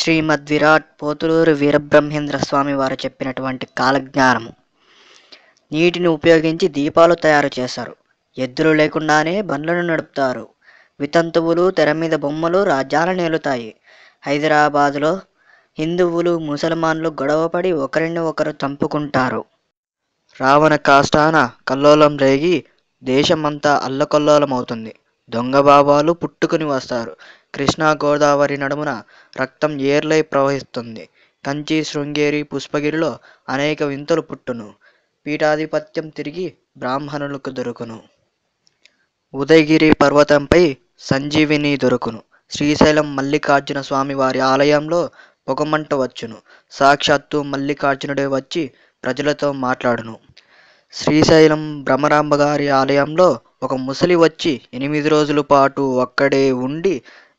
శ్రీమద్విరాట్ పోతులూరు వీరబ్రహ్మేంద్ర స్వామి వారు చెప్పినటువంటి కాలజ్ఞానము నీటిని ఉపయోగించి దీపాలు తయారు చేశారు ఎద్దులు లేకుండానే బండ్లను నడుపుతారు వితంతువులు తెర మీద బొమ్మలు రాజ్యాలను నేలుతాయి హైదరాబాదులో హిందువులు ముసల్మాన్లు గొడవపడి ఒకరిని ఒకరు చంపుకుంటారు రావణ కాష్టాన కల్లోలం రేగి దేశమంతా అల్లకల్లోలమవుతుంది దొంగబాబాలు పుట్టుకుని వస్తారు కృష్ణా గోదావరి నడుమున రక్తం ఏర్లై ప్రవహిస్తుంది కంచి శృంగేరి పుష్పగిరిలో అనేక వింతలు పుట్టును పీఠాధిపత్యం తిరిగి బ్రాహ్మణులకు దొరుకును ఉదయగిరి పర్వతంపై సంజీవిని దొరుకును శ్రీశైలం మల్లికార్జున స్వామి వారి ఆలయంలో పొగమంట వచ్చును సాక్షాత్తు మల్లికార్జునుడే వచ్చి ప్రజలతో మాట్లాడును శ్రీశైలం భ్రమరాంబ గారి ఆలయంలో ఒక ముసలి వచ్చి ఎనిమిది రోజుల పాటు ఒక్కడే ఉండి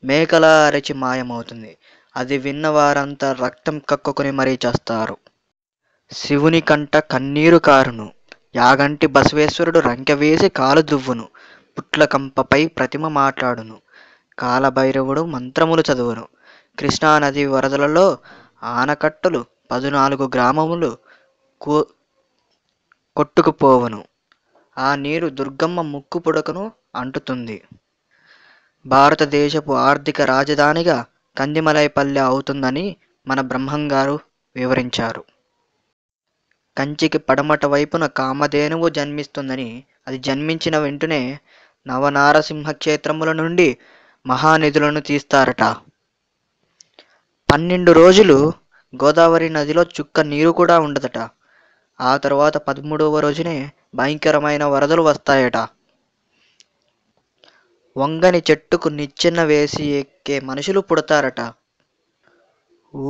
మేకల అరచి మాయమవుతుంది అది విన్న వారంతా రక్తం కక్కుకుని మరీ చేస్తారు శివుని కంట కన్నీరు కారును యాగంటి బసవేశ్వరుడు రంకెవేసి కాలు దువ్వును పుట్లకంపపై ప్రతిమ మాట్లాడును కాలభైరవుడు మంత్రములు చదువును కృష్ణానది వరదలలో ఆనకట్టలు పదునాలుగు గ్రామములు కొట్టుకుపోవును ఆ నీరు దుర్గమ్మ ముక్కు పుడకను అంటుతుంది భారతదేశపు ఆర్థిక రాజధానిగా కందిమలైపల్లె అవుతుందని మన బ్రహ్మంగారు వివరించారు కంచికి పడమట వైపున కామధేనువు జన్మిస్తుందని అది జన్మించిన వెంటనే నవనారసింహ క్షేత్రముల నుండి మహానిధులను తీస్తారట పన్నెండు రోజులు గోదావరి నదిలో చుక్క నీరు కూడా ఉండదట ఆ తర్వాత పదమూడవ రోజునే భయంకరమైన వరదలు వస్తాయట వంగని చెట్టుకు నిచ్చెన వేసి ఎక్కే మనుషులు పుడతారట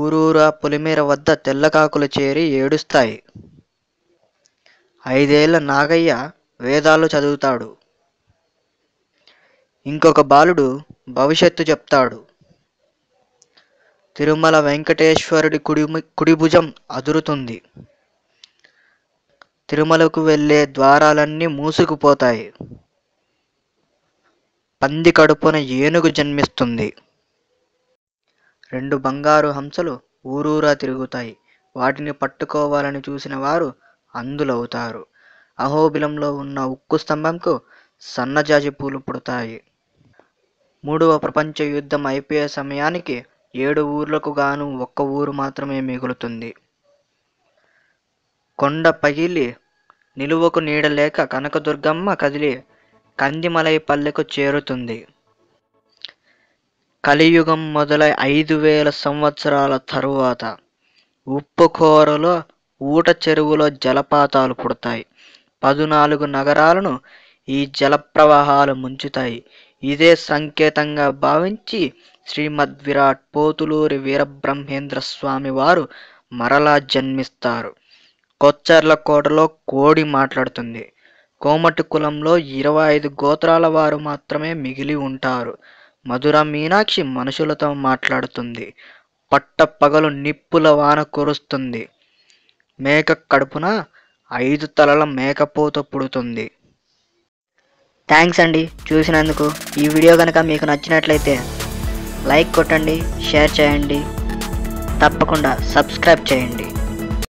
ఊరూరా పొలిమేర వద్ద తెల్లకాకులు చేరి ఏడుస్తాయి ఐదేళ్ల నాగయ్య వేదాలు చదువుతాడు ఇంకొక బాలుడు భవిష్యత్తు చెప్తాడు తిరుమల వెంకటేశ్వరుడి కుడి కుడిభుజం అదురుతుంది తిరుమలకు వెళ్ళే ద్వారాలన్నీ మూసుకుపోతాయి పంది కడుపున ఏనుగు జన్మిస్తుంది రెండు బంగారు హంసలు ఊరూరా తిరుగుతాయి వాటిని పట్టుకోవాలని చూసిన వారు అందులవుతారు అహోబిలంలో ఉన్న ఉక్కు స్తంభంకు సన్నజాజి పూలు పుడతాయి మూడవ ప్రపంచ యుద్ధం అయిపోయే సమయానికి ఏడు ఊర్లకు గాను ఒక్క ఊరు మాత్రమే మిగులుతుంది కొండ పగిలి నిలువకు నీడలేక కనకదుర్గమ్మ కదిలి కందిమలై పల్లెకు చేరుతుంది కలియుగం మొదలై ఐదు వేల సంవత్సరాల తరువాత ఉప్పుకోరలో ఊట చెరువులో జలపాతాలు పుడతాయి పదునాలుగు నగరాలను ఈ జలప్రవాహాలు ముంచుతాయి ఇదే సంకేతంగా భావించి శ్రీమద్ విరాట్ పోతులూరి వీరబ్రహ్మేంద్ర స్వామి వారు మరలా జన్మిస్తారు కొచ్చర్ల కోటలో కోడి మాట్లాడుతుంది. కోమటి కులంలో ఇరవై ఐదు గోత్రాల వారు మాత్రమే మిగిలి ఉంటారు. మధుర మీనాక్షి మనుషులతో మాట్లాడుతుంది. పట్ట పగలు నిప్పుల వాన కురుస్తుంది. మేక కడుపున ఐదు తలల మేకపోతు పుడుతుంది. థ్యాంక్స్ అండి చూసినందుకు. ఈ వీడియో కనుక మీకు నచ్చినట్లయితే లైక్ కొట్టండి, షేర్ చేయండి, తప్పకుండా సబ్స్క్రైబ్ చేయండి.